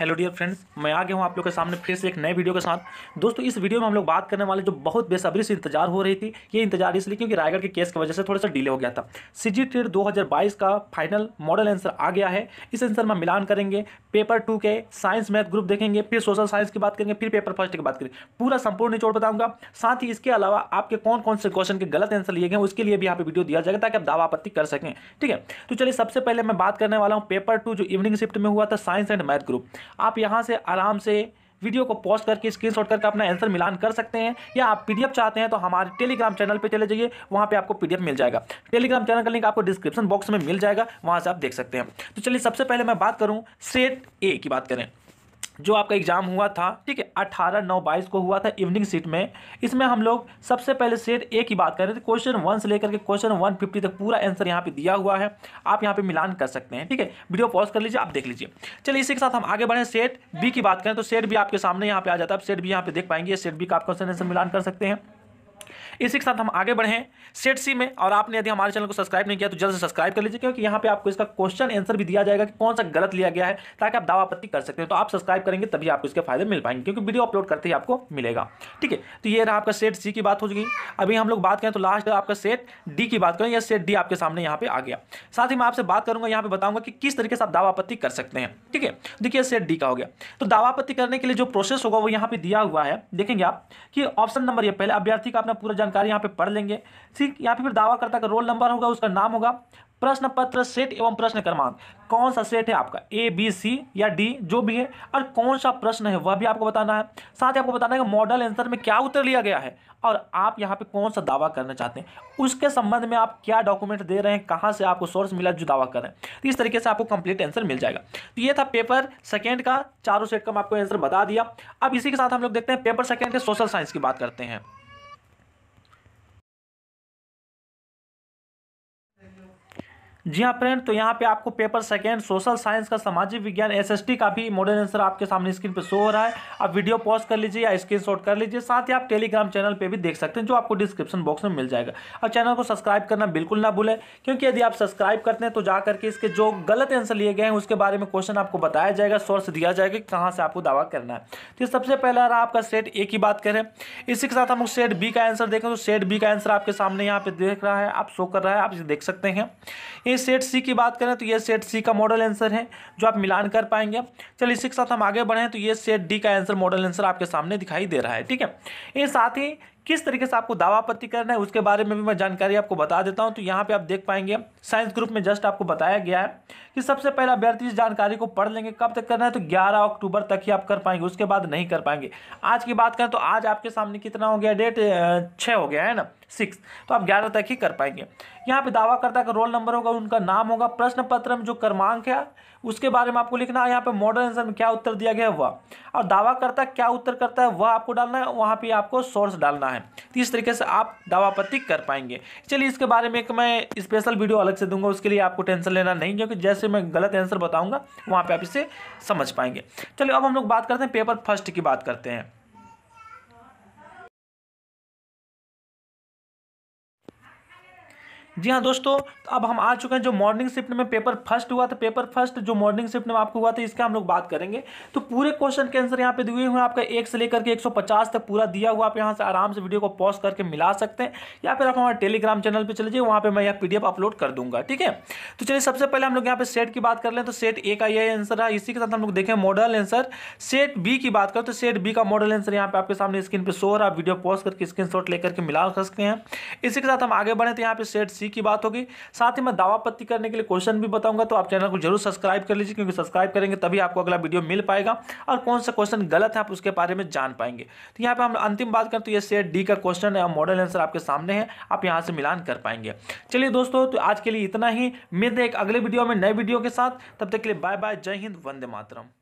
hello dear friends मैं आ गया हूँ आप लोग के सामने फिर से एक नए वीडियो के साथ दोस्तों इस वीडियो में हम लोग बात करने वाले जो बहुत बेसब्री से इंतजार हो रही थी ये इंतजार इसलिए क्योंकि रायगढ़ के केस की वजह से थोड़ा सा डिले हो गया था सी जी टेट दो का फाइनल मॉडल आंसर आ गया है इस आंसर में मिलान करेंगे पेपर टू के साइंस मैथ ग्रुप देखेंगे फिर सोशल साइंस की बात करेंगे फिर पेपर फर्स्ट की बात करेंगे पूरा संपूर्ण निचोड़ बताऊंगा साथ ही इसके अलावा आपके कौन कौन से क्वेश्चन के गलत आंसर लिए गए उसके लिए भी यहाँ पर वीडियो दिया जाएगा ताकि आप दावा आपत्ति कर सकें ठीक है तो चलिए सबसे पहले मैं बात करने वाला हूँ पेपर टू जो इवनिंग शिफ्ट में हुआ था साइंस एंड मैथ ग्रुप आप यहाँ से आराम से वीडियो को पॉज करके स्क्रीनशॉट करके अपना आंसर मिलान कर सकते हैं या आप पीडीएफ चाहते हैं तो हमारे टेलीग्राम चैनल पे चले जाइए वहाँ पे आपको पीडीएफ मिल जाएगा टेलीग्राम चैनल का लिंक आपको डिस्क्रिप्शन बॉक्स में मिल जाएगा वहाँ से आप देख सकते हैं तो चलिए सबसे पहले मैं बात करूँ सेट ए की बात करें जो आपका एग्ज़ाम हुआ था ठीक है अठारह नौ बाईस को हुआ था इवनिंग सीट में इसमें हम लोग सबसे पहले सेट ए की बात करें तो क्वेश्चन वन से लेकर के क्वेश्चन वन फिफ्टी तक पूरा आंसर यहाँ पे दिया हुआ है आप यहाँ पे मिलान कर सकते हैं ठीक है वीडियो पॉज कर लीजिए आप देख लीजिए चलिए इसी के साथ हम आगे बढ़े सेट बी की बात करें तो सेट भी आपके सामने यहाँ पे आ जाता है आप सेट भी यहाँ पे देख पाएंगे सेट बी का आप क्वेश्चन आंसर मिलान कर सकते हैं इसी के साथ हम आगे बढ़े सेट सी में और आपने यदि हमारे चैनल को सब्सक्राइब नहीं किया तो जल्द से सब्सक्राइब कर लीजिए क्योंकि यहाँ पे आपको इसका क्वेश्चन आंसर भी दिया जाएगा कि कौन सा गलत लिया गया है ताकि आप दावा पत्ती कर सकते हैं तो आप सब्सक्राइब करेंगे तभी आपको इसके फायदे मिल पाएंगे क्योंकि वीडियो अपलोड करते ही आपको मिलेगा ठीक है तो ये रहा आपका सेट सी की बात हो गई अभी हम लोग बात करें तो लास्ट आपका सेट डी की बात करें या सेट डी आपके सामने यहाँ पे आ गया साथ ही मैं आपसे बात करूंगा यहाँ पे बताऊंगा कि किस तरीके से आप दावा आपत्ति कर सकते हैं ठीक है देखिए सेट डी का हो गया तो दावा आपत्ति करने के लिए जो प्रोसेस होगा वो यहाँ पे दिया हुआ है देखेंगे आप कि ऑप्शन नंबर ये पहले अभ्यर्थी का अपना पूरा जानकारी यहाँ पे पढ़ लेंगे ठीक यहाँ पे फिर दावाकर्ता का रोल नंबर होगा उसका नाम होगा प्रश्न पत्र सेट एवं प्रश्न क्रमांक कौन सा सेट है आपका ए बी सी या डी जो भी है और कौन सा प्रश्न है वह भी आपको बताना है साथ ही आपको बताना है कि मॉडल आंसर में क्या उत्तर लिया गया है और आप यहाँ पे कौन सा दावा करना चाहते हैं उसके संबंध में आप क्या डॉक्यूमेंट दे रहे हैं कहाँ से आपको सोर्स मिला जो दावा करें तो इस तरीके से आपको कंप्लीट आंसर मिल जाएगा तो ये था पेपर सेकेंड का चारों सेट का मैं आपको आंसर बता दिया अब इसी के साथ हम लोग देखते हैं पेपर सेकेंड के सोशल साइंस की बात करते हैं जी हाँ फ्रेंड तो यहाँ पे आपको पेपर सेकेंड सोशल साइंस का सामाजिक विज्ञान एसएसटी का भी मॉडल आंसर आपके सामने स्क्रीन पे शो हो रहा है आप वीडियो पॉज कर लीजिए या स्क्रीनशॉट कर लीजिए साथ ही आप टेलीग्राम चैनल पे भी देख सकते हैं जो आपको डिस्क्रिप्शन बॉक्स में मिल जाएगा और चैनल को सब्सक्राइब करना बिल्कुल ना भूलें क्योंकि यदि आप सब्सक्राइब करते हैं तो जा करके इसके जो गलत आंसर लिए गए हैं उसके बारे में क्वेश्चन आपको बताया जाएगा सोर्स दिया जाएगा कि कहाँ से आपको दावा करना है तो सबसे पहला रहा आपका सेट ए की बात करें इसी के साथ हम सेट बी का आंसर देखें तो सेट बी का आंसर आपके सामने यहाँ पे देख रहा है आप शो कर रहा है आप इसे देख सकते हैं ये सेट सी की बात करें तो ये सेट सी का मॉडल आंसर है जो आप मिलान कर पाएंगे चलिए इसी के साथ हम आगे बढ़ें तो ये सेट डी का आंसर मॉडल आंसर आपके सामने दिखाई दे रहा है ठीक है ये साथ ही किस तरीके से आपको दावा आपत्ति करना है उसके बारे में भी मैं जानकारी आपको बता देता हूं तो यहाँ पे आप देख पाएंगे साइंस ग्रुप में जस्ट आपको बताया गया है कि सबसे पहले अभ्यर्थी इस जानकारी को पढ़ लेंगे कब तक करना है तो 11 अक्टूबर तक ही आप कर पाएंगे उसके बाद नहीं कर पाएंगे आज की बात करें तो आज आपके सामने कितना हो गया डेट छः हो गया है ना सिक्स तो आप ग्यारह तक ही कर पाएंगे यहाँ पे दावाकर्ता का रोल नंबर होगा उनका नाम होगा प्रश्न पत्र में जो क्रमांक है उसके बारे में आपको लिखना है यहाँ पे मॉडल आंसर में क्या उत्तर दिया गया है वह और दावाकर्ता क्या उत्तर करता है वह आपको डालना है वहाँ पे आपको सोर्स डालना है तो इस तरीके से आप दावापत्ति कर पाएंगे चलिए इसके बारे में एक मैं स्पेशल वीडियो अलग से दूंगा उसके लिए आपको टेंशन लेना नहीं क्योंकि जैसे मैं गलत आंसर बताऊँगा वहाँ पर आप इसे समझ पाएंगे चलिए अब हम लोग बात करते हैं पेपर फर्स्ट की बात करते हैं जी हाँ दोस्तों तो अब हम आ चुके हैं जो मॉर्निंग शिफ्ट में पेपर फर्स्ट हुआ था पेपर फर्स्ट जो मॉर्निंग शिफ्ट में आपको हुआ था इसका हम लोग बात करेंगे तो पूरे क्वेश्चन के आंसर यहाँ पे दिए हुए हैं आपका एक से लेकर के 150 तक पूरा दिया हुआ आप यहाँ से आराम से वीडियो को पॉज करके मिला सकते हैं या फिर आप हमारे टेलीग्राम चैनल पर चले जाइए वहाँ पर मैं यह पी अपलोड कर दूंगा ठीक है तो चलिए सबसे पहले हम लोग यहाँ पर सेट की बात कर लें तो सेट ए का यह आंसर है इसी के साथ हम लोग देखें मॉडल आंसर सेट बी की बात करें तो सेट बी का मॉडल आंसर यहाँ पे आपके सामने स्क्रीन पर शो हो रहा वीडियो पॉज करके स्क्रीन लेकर के मिला सकते हैं इसी के साथ हम आगे बढ़े तो यहाँ पे सेट सी की बात होगी साथ ही मैं दावा पत्ती करने के लिए क्वेश्चन भी बताऊंगा तो आप चैनल को जरूर सब्सक्राइब कर लीजिए क्योंकि सब्सक्राइब करेंगे तभी आपको अगला वीडियो मिल पाएगा और कौन सा क्वेश्चन गलत है आप उसके बारे में जान पाएंगे तो यहाँ पर हम अंतिम बात करें तो ये सेट डी का क्वेश्चन है मॉडल आंसर आपके सामने है आप यहाँ से मिलान कर पाएंगे चलिए दोस्तों तो आज के लिए इतना ही मिलते एक अगले वीडियो में नए वीडियो के साथ तब तक के लिए बाय बाय जय हिंद वंदे मातरम